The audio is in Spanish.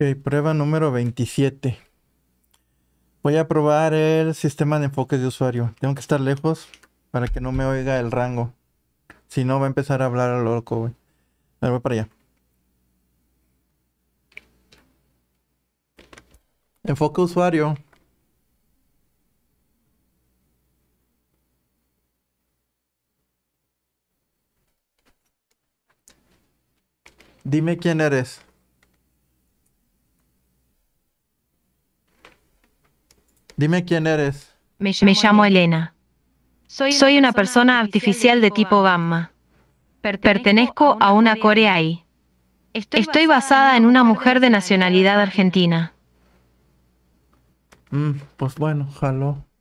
Ok, prueba número 27. Voy a probar el sistema de enfoques de usuario. Tengo que estar lejos para que no me oiga el rango. Si no, va a empezar a hablar a loco, güey. A ver, voy para allá. Enfoque usuario. Dime quién eres. Dime quién eres. Me llamo, Elena. Soy, una persona artificial de tipo gamma. Pertenezco a una Corea Estoy basada en una mujer de nacionalidad argentina. Mm, pues bueno, jaló.